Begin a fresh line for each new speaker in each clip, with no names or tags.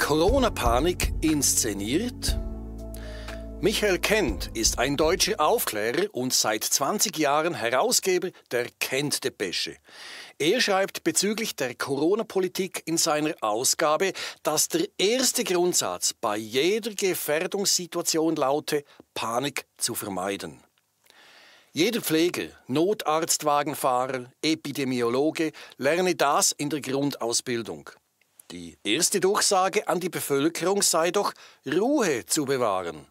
Corona-Panik inszeniert? Michael Kent ist ein deutscher Aufklärer und seit 20 Jahren Herausgeber der Kent-Depesche. Er schreibt bezüglich der Corona-Politik in seiner Ausgabe, dass der erste Grundsatz bei jeder Gefährdungssituation laute, Panik zu vermeiden. Jeder Pfleger, Notarztwagenfahrer, Epidemiologe lerne das in der Grundausbildung. Die erste Durchsage an die Bevölkerung sei doch, Ruhe zu bewahren.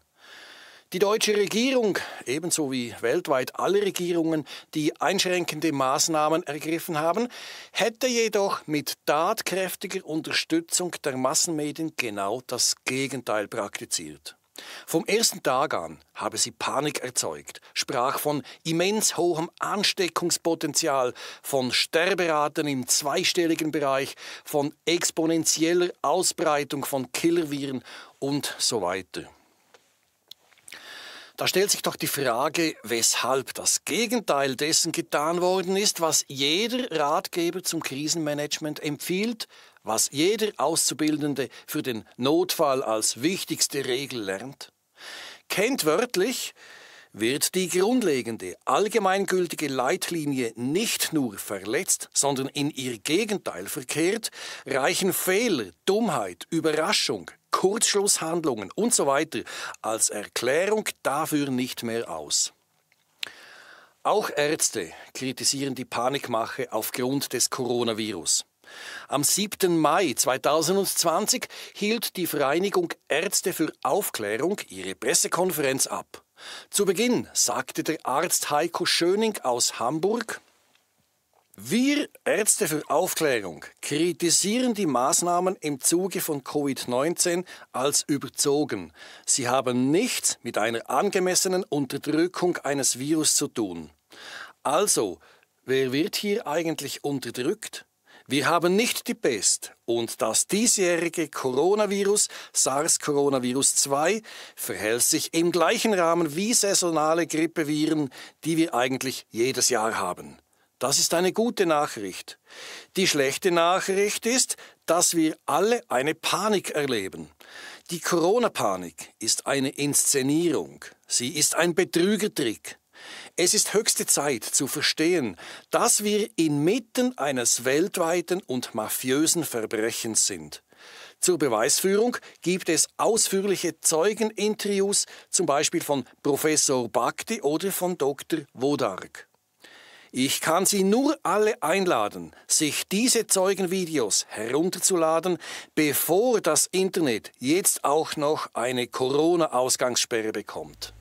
Die deutsche Regierung, ebenso wie weltweit alle Regierungen, die einschränkende Maßnahmen ergriffen haben, hätte jedoch mit tatkräftiger Unterstützung der Massenmedien genau das Gegenteil praktiziert. Vom ersten Tag an habe sie Panik erzeugt, sprach von immens hohem Ansteckungspotenzial, von Sterberaten im zweistelligen Bereich, von exponentieller Ausbreitung von Killerviren und so weiter. Da stellt sich doch die Frage, weshalb das Gegenteil dessen getan worden ist, was jeder Ratgeber zum Krisenmanagement empfiehlt, was jeder Auszubildende für den Notfall als wichtigste Regel lernt. Kennt wörtlich wird die grundlegende, allgemeingültige Leitlinie nicht nur verletzt, sondern in ihr Gegenteil verkehrt, reichen Fehler, Dummheit, Überraschung, Kurzschlusshandlungen und so weiter als Erklärung dafür nicht mehr aus. Auch Ärzte kritisieren die Panikmache aufgrund des Coronavirus. Am 7. Mai 2020 hielt die Vereinigung Ärzte für Aufklärung ihre Pressekonferenz ab. Zu Beginn sagte der Arzt Heiko Schöning aus Hamburg, wir Ärzte für Aufklärung kritisieren die Maßnahmen im Zuge von Covid-19 als überzogen. Sie haben nichts mit einer angemessenen Unterdrückung eines Virus zu tun. Also, wer wird hier eigentlich unterdrückt? Wir haben nicht die Pest und das diesjährige Coronavirus SARS-Coronavirus 2 verhält sich im gleichen Rahmen wie saisonale Grippeviren, die wir eigentlich jedes Jahr haben. Das ist eine gute Nachricht. Die schlechte Nachricht ist, dass wir alle eine Panik erleben. Die Corona-Panik ist eine Inszenierung. Sie ist ein Betrügertrick. Es ist höchste Zeit zu verstehen, dass wir inmitten eines weltweiten und mafiösen Verbrechens sind. Zur Beweisführung gibt es ausführliche Zeugeninterviews, zum Beispiel von Professor Bhakti oder von Dr. Wodark. Ich kann Sie nur alle einladen, sich diese Zeugenvideos herunterzuladen, bevor das Internet jetzt auch noch eine Corona-Ausgangssperre bekommt.